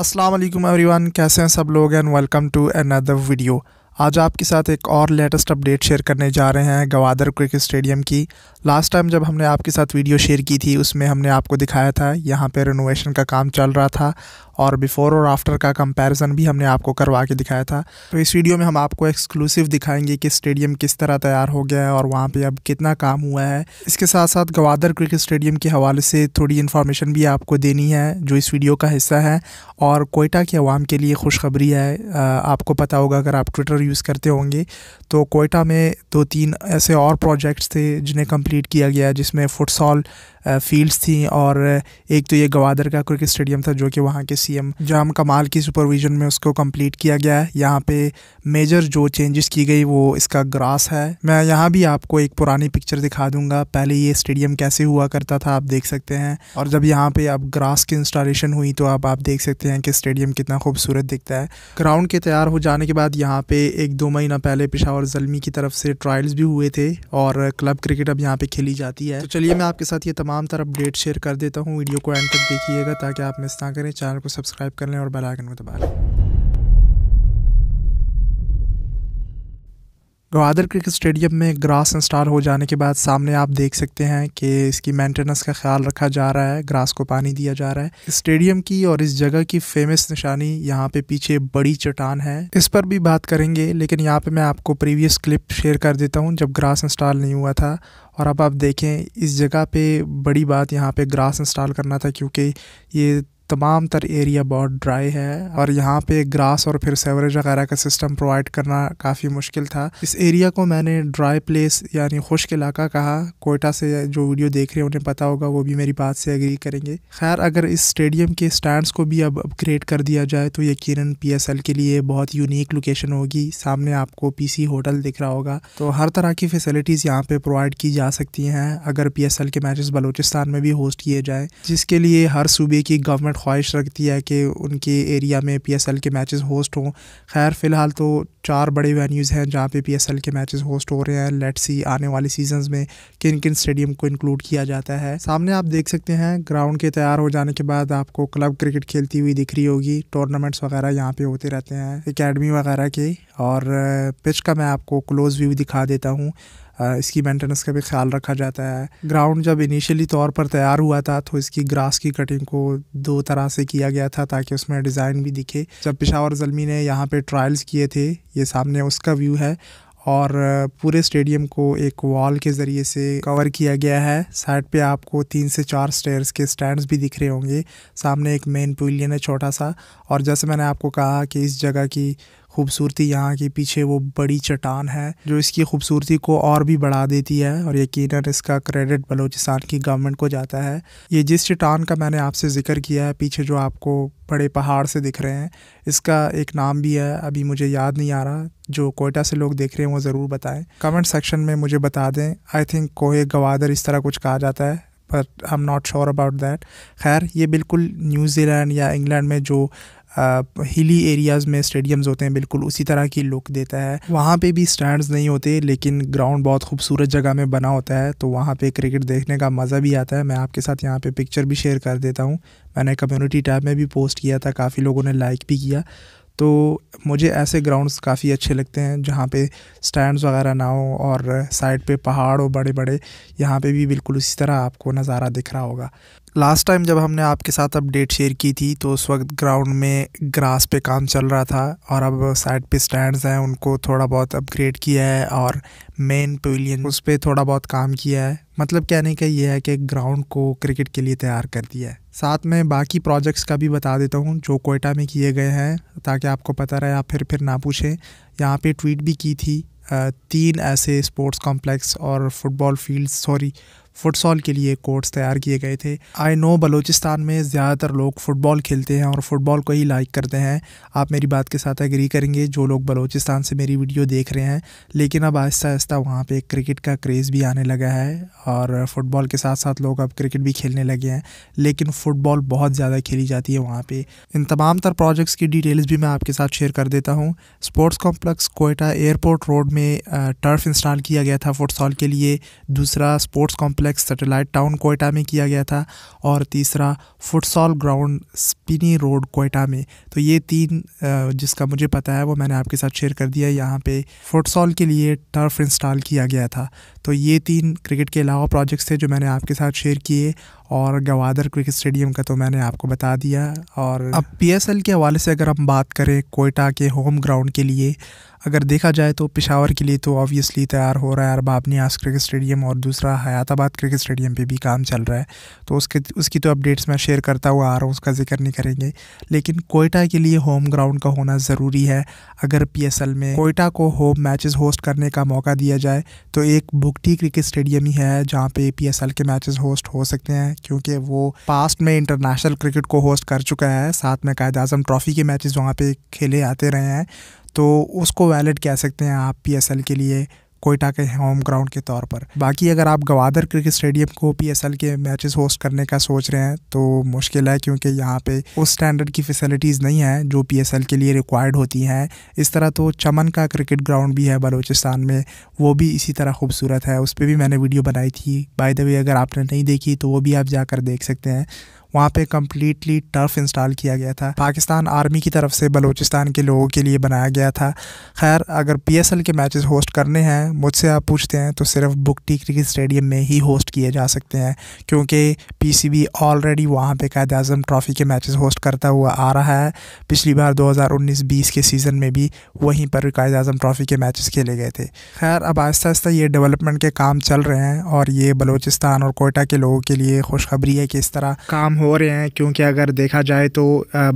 असलम वालेकुम वन कैसे हैं सब लोग and welcome to another video आज आपके साथ एक और लेटेस्ट अपडेट शेयर करने जा रहे हैं गवादर क्रिकेट स्टेडियम की लास्ट टाइम जब हमने आपके साथ वीडियो शेयर की थी उसमें हमने आपको दिखाया था यहाँ पे रेनोवेशन का काम चल रहा था और बिफ़ोर और आफ्टर का कंपैरिजन भी हमने आपको करवा के दिखाया था तो इस वीडियो में हम आपको एक्सक्लूसिव दिखाएंगे कि स्टेडियम किस तरह तैयार हो गया है और वहाँ पर अब कितना काम हुआ है इसके साथ साथ गवादर क्रिकेट स्टेडियम के हवाले से थोड़ी इन्फॉर्मेशन भी आपको देनी है जो इस वीडियो का हिस्सा है और कोयटा के अवाम के लिए खुशखबरी है आपको पता होगा अगर आप ट्विटर और यूज़ करते होंगे तो कोयटा में दो तीन ऐसे और प्रोजेक्ट्स थे जिन्हें कंप्लीट किया गया जिसमें फुटसॉल फील्ड्स थी और एक तो ये गवादर का क्रिकेट स्टेडियम था जो कि वहाँ के सीएम जाम कमाल की सुपरविजन में उसको कंप्लीट किया गया है यहाँ पे मेजर जो चेंजेस की गई वो इसका ग्रास है मैं यहाँ भी आपको एक पुरानी पिक्चर दिखा दूंगा पहले ये स्टेडियम कैसे हुआ करता था आप देख सकते हैं और जब यहाँ पे अब ग्रास की इंस्टॉलेशन हुई तो अब आप देख सकते हैं कि स्टेडियम कितना खूबसूरत दिखता है ग्राउंड के तैयार हो जाने के बाद यहाँ पे एक दो महीना पहले पिशावर जलमी की तरफ से ट्रायल्स भी हुए थे और क्लब क्रिकेट अब यहाँ पे खेली जाती है तो चलिए मैं आपके साथ ये तमाम तमाम तरह अपडेट शेयर कर देता हूँ वीडियो को एंड तक देखिएगा ताकि आप मिस ना करें चैनल को सब्सक्राइब कर लें और बेल आइकन को दबा लें गवादर क्रिकेट स्टेडियम में ग्रास इंस्टॉल हो जाने के बाद सामने आप देख सकते हैं कि इसकी मेंटेनेंस का ख्याल रखा जा रहा है ग्रास को पानी दिया जा रहा है स्टेडियम की और इस जगह की फेमस निशानी यहाँ पे पीछे बड़ी चट्टान है इस पर भी बात करेंगे लेकिन यहाँ पे मैं आपको प्रीवियस क्लिप शेयर कर देता हूँ जब ग्रास इंस्टॉल नहीं हुआ था और अब आप देखें इस जगह पे बड़ी बात यहाँ पे ग्रास इंस्टॉल करना था क्योंकि ये तमाम तर एरिया बहुत ड्राई है और यहाँ पे ग्रास और फिर सेवरेज वगैरह का सिस्टम प्रोवाइड करना काफ़ी मुश्किल था इस एरिया को मैंने ड्राई प्लेस यानी खुश्क इलाका कहा कोयटा से जो वीडियो देख रहे हैं उन्हें पता होगा वो भी मेरी बात से एग्री करेंगे खैर अगर इस स्टेडियम के स्टैंड को भी अब अपग्रेड कर दिया जाए तो यकीन पी के लिए बहुत यूनिक लोकेशन होगी सामने आपको पी होटल दिख रहा होगा तो हर तरह की फैसिलिटीज़ यहाँ पे प्रोवाइड की जा सकती हैं अगर पी के मैचेस बलोचिस्तान में भी होस्ट किए जाएँ जिसके लिए हर सूबे की गवर्नमेंट ख्वाहिश रखती है कि उनके एरिया में पी एस एल के मैचेस होस्ट हों खैर फ़िलहाल तो चार बड़े वेन्यूज़ हैं जहाँ पे पी एस एल के मैचेस होस्ट हो रहे हैं लेट सी आने वाले सीजन में किन किन स्टेडियम को इंक्लूड किया जाता है सामने आप देख सकते हैं ग्राउंड के तैयार हो जाने के बाद आपको क्लब क्रिकेट खेलती हुई दिख रही होगी टूर्नामेंट्स वगैरह यहाँ पर होते रहते हैं अकेडमी वगैरह के और पिच का मैं आपको क्लोज़ व्यू दिखा देता हूँ इसकी मेंटेनेंस का भी ख्याल रखा जाता है ग्राउंड जब इनिशियली तौर पर तैयार हुआ था तो इसकी ग्रास की कटिंग को दो तरह से किया गया था ताकि उसमें डिज़ाइन भी दिखे जब पिशावर जलमी ने यहाँ पर ट्रायल्स किए थे ये सामने उसका व्यू है और पूरे स्टेडियम को एक वॉल के ज़रिए से कवर किया गया है साइड पे आपको तीन से चार स्टेयर्स के स्टैंड्स भी दिख रहे होंगे सामने एक मेन पुलियन है छोटा सा और जैसे मैंने आपको कहा कि इस जगह की खूबसूरती यहाँ की पीछे वो बड़ी चट्टान है जो इसकी खूबसूरती को और भी बढ़ा देती है और यकीन इसका क्रेडिट बलूचिस्तान की गवर्नमेंट को जाता है ये जिस चट्टान का मैंने आपसे जिक्र किया है पीछे जो आपको बड़े पहाड़ से दिख रहे हैं इसका एक नाम भी है अभी मुझे याद नहीं आ रहा जो कोयटा से लोग देख रहे हैं वो ज़रूर बताएं कमेंट सेक्शन में मुझे बता दें आई थिंक कोहे गवादर इस तरह कुछ कहा जाता है but I am not sure about that खैर ये बिल्कुल न्यूज़ीलैंड या इंग्लैंड में जो हिली एरियाज़ में स्टेडियम्स होते हैं बिल्कुल उसी तरह की लुक देता है वहाँ पे भी स्टैंड्स नहीं होते लेकिन ग्राउंड बहुत खूबसूरत जगह में बना होता है तो वहाँ पे क्रिकेट देखने का मज़ा भी आता है मैं आपके साथ यहाँ पे पिक्चर भी शेयर कर देता हूँ मैंने कम्युनिटी टैब में भी पोस्ट किया था काफ़ी लोगों ने लाइक भी किया तो मुझे ऐसे ग्राउंड्स काफ़ी अच्छे लगते हैं जहाँ पे स्टैंड्स वगैरह ना हो और साइड पे पहाड़ हो बड़े बड़े यहाँ पे भी बिल्कुल उसी तरह आपको नज़ारा दिख रहा होगा लास्ट टाइम जब हमने आपके साथ अपडेट शेयर की थी तो उस वक्त ग्राउंड में ग्रास पे काम चल रहा था और अब साइड पे स्टैंड्स हैं उनको थोड़ा बहुत अपग्रेड किया है और मेन पवेलियन उस पर थोड़ा बहुत काम किया है मतलब कहने का ये है कि ग्राउंड को क्रिकेट के लिए तैयार कर दिया है साथ में बाकी प्रोजेक्ट्स का भी बता देता हूँ जो कोयटा में किए गए हैं ताकि आपको पता रहे आप फिर फिर ना पूछें यहाँ पर ट्वीट भी की थी तीन ऐसे स्पोर्ट्स कॉम्प्लेक्स और फुटबॉल फील्ड सॉरी फुटसॉल के लिए कोर्ट्स तैयार किए गए थे आई नो बलूचिस्तान में ज़्यादातर लोग फ़ुटबॉल खेलते हैं और फ़ुटबॉल को ही लाइक करते हैं आप मेरी बात के साथ एग्री करेंगे जो लोग बलूचिस्तान से मेरी वीडियो देख रहे हैं लेकिन अब आहिस्ता आहिस्ता वहाँ पर क्रिकेट का क्रेज़ भी आने लगा है और फ़ुटबॉल के साथ साथ लोग अब क्रिकेट भी खेलने लगे हैं लेकिन फ़ुटबॉल बहुत ज़्यादा खेली जाती है वहाँ पर इन तमाम तर प्रोजेक्ट्स की डिटेल्स भी मैं आपके साथ शेयर कर देता हूँ sports complex Quetta airport road में टर्फ इंस्टॉल किया गया था फुटसॉल के लिए दूसरा sports complex complex satellite town Quetta में किया गया था और तीसरा futsal ground Spinny road Quetta में तो ये तीन जिसका मुझे पता है वो मैंने आपके साथ शेयर कर दिया यहाँ पे फुटसॉल के लिए टर्फ इंस्टॉल किया गया था तो ये तीन क्रिकेट के अलावा प्रोजेक्ट्स थे जो मैंने आपके साथ शेयर किए और गवादर क्रिकेट स्टेडियम का तो मैंने आपको बता दिया और अब पीएसएल के हवाले से अगर हम बात करें कोयटा के होम ग्राउंड के लिए अगर देखा जाए तो पिशावर के लिए तो ऑब्वियसली तैयार हो रहा है अरबाब न्यास क्रिकेट स्टेडियम और दूसरा हयातबाद क्रिकेट स्टेडियम पे भी काम चल रहा है तो उसके उसकी तो अपडेट्स मैं शेयर करता हुआ आ रहा हूँ उसका जिक्र नहीं करेंगे लेकिन कोयटा के लिए होम ग्राउंड का होना ज़रूरी है अगर पी में कोयटा को होम मैच होस्ट करने का मौका दिया जाए तो एक भुगटी क्रिकेट स्टेडियम ही है जहाँ पर पी के मैचेज़ होस्ट हो सकते हैं क्योंकि वो पास्ट में इंटरनेशनल क्रिकेट को होस्ट कर चुका है साथ में कायद अजम ट्रॉफ़ी के मैचेस वहाँ पे खेले आते रहे हैं तो उसको वैलिड कह सकते हैं आप पीएसएल के लिए कोयटा के होम ग्राउंड के तौर पर बाकी अगर आप गवादर क्रिकेट स्टेडियम को पी के मैचेस होस्ट करने का सोच रहे हैं तो मुश्किल है क्योंकि यहाँ पे उस स्टैंडर्ड की फैसिलिटीज़ नहीं है जो पी के लिए रिक्वायर्ड होती हैं इस तरह तो चमन का क्रिकेट ग्राउंड भी है बलूचिस्तान में वो भी इसी तरह खूबसूरत है उस पर भी मैंने वीडियो बनाई थी बाय द वे अगर आपने नहीं देखी तो वो भी आप जाकर देख सकते हैं वहाँ पे कम्प्लीटली टर्फ इंस्टॉल किया गया था पाकिस्तान आर्मी की तरफ से बलोचिस्तान के लोगों के लिए बनाया गया था खैर अगर पी के मैचेस होस्ट करने हैं मुझसे आप पूछते हैं तो सिर्फ बुकटी क्रिकेट स्टेडियम में ही होस्ट किए जा सकते हैं क्योंकि पी ऑलरेडी वहाँ पर कायद अजम ट्रॉफ़ी के मैचेस होस्ट करता हुआ आ रहा है पिछली बार 2019-20 के सीज़न में भी वहीं पर कैद अजम ट्रॉफ़ी के मैचेस खेले गए थे खैर अब आहिस्ता आहिस्ता ये डेवलपमेंट के काम चल रहे हैं और ये बलोचिस्तान और कोयटा के लोगों के लिए खुशखबरी है कि इस तरह काम हो रहे हैं क्योंकि अगर देखा जाए तो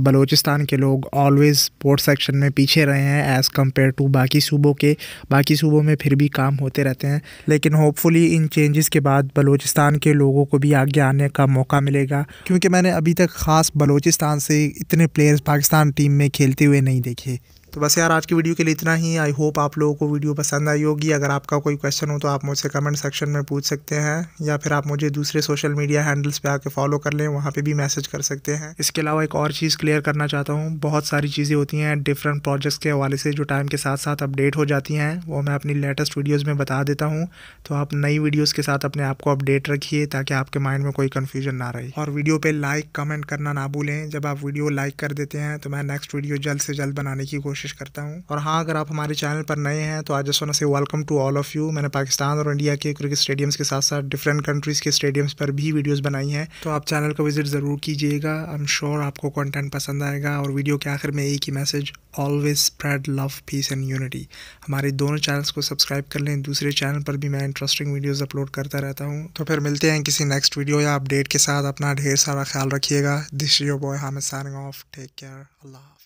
बलूचिस्तान के लोग ऑलवेज़ स्पोर्ट्स सेक्शन में पीछे रहे हैं एज़ कम्पेयर टू बाकी सूबों के बाकी सूबों में फिर भी काम होते रहते हैं लेकिन होपफुली इन चेंजेस के बाद बलूचिस्तान के लोगों को भी आगे आने का मौका मिलेगा क्योंकि मैंने अभी तक ख़ास बलूचिस्तान से इतने प्लेयर्स पाकिस्तान टीम में खेलते हुए नहीं देखे तो बस यार आज की वीडियो के लिए इतना ही आई होप आप लोगों को वीडियो पसंद आई होगी अगर आपका कोई क्वेश्चन हो तो आप मुझसे कमेंट सेक्शन में पूछ सकते हैं या फिर आप मुझे दूसरे सोशल मीडिया हैंडल्स पे आके फॉलो कर लें वहाँ पे भी मैसेज कर सकते हैं इसके अलावा एक और चीज़ क्लियर करना चाहता हूँ बहुत सारी चीज़ें होती हैं डिफरेंट प्रोजेक्ट्स के हवाले से जो टाइम के साथ साथ अपडेट हो जाती हैं वो मैं अपनी लेटेस्ट वीडियोज़ में बता देता हूँ तो आप नई वीडियोज़ के साथ अपने आप को अपडेट रखिए ताकि आपके माइंड में कोई कन्फ्यूजन ना रहे और वीडियो पर लाइक कमेंट करना ना भूलें जब आप वीडियो लाइक कर देते हैं तो मैं नेक्स्ट वीडियो जल्द से जल्द बनाने की कोशिश कोशिश करता हूँ और हाँ अगर आप हमारे चैनल पर नए हैं तो आज से welcome to all of you मैंने पाकिस्तान और इंडिया के क्रिकेट स्टेडियम्स के साथ साथ डिफरेंट कंट्रीज़ के स्टेडियम्स पर भी वीडियोज़ बनाई हैं तो आप चैनल को विजिट ज़रूर कीजिएगा आई एम श्योर आपको कॉन्टेंट पसंद आएगा और वीडियो के आखिर में एक ही message always spread love peace and unity हमारे दोनों चैनल्स को सब्सक्राइब कर लें दूसरे चैनल पर भी मैं इंटरेस्टिंग वीडियोज़ अपलोड करता रहता हूँ तो फिर मिलते हैं किसी नेक्स्ट वीडियो या अपडेट के साथ अपना ढेर सारा ख्याल रखिएगा this your boy Hamid signing off take care Allah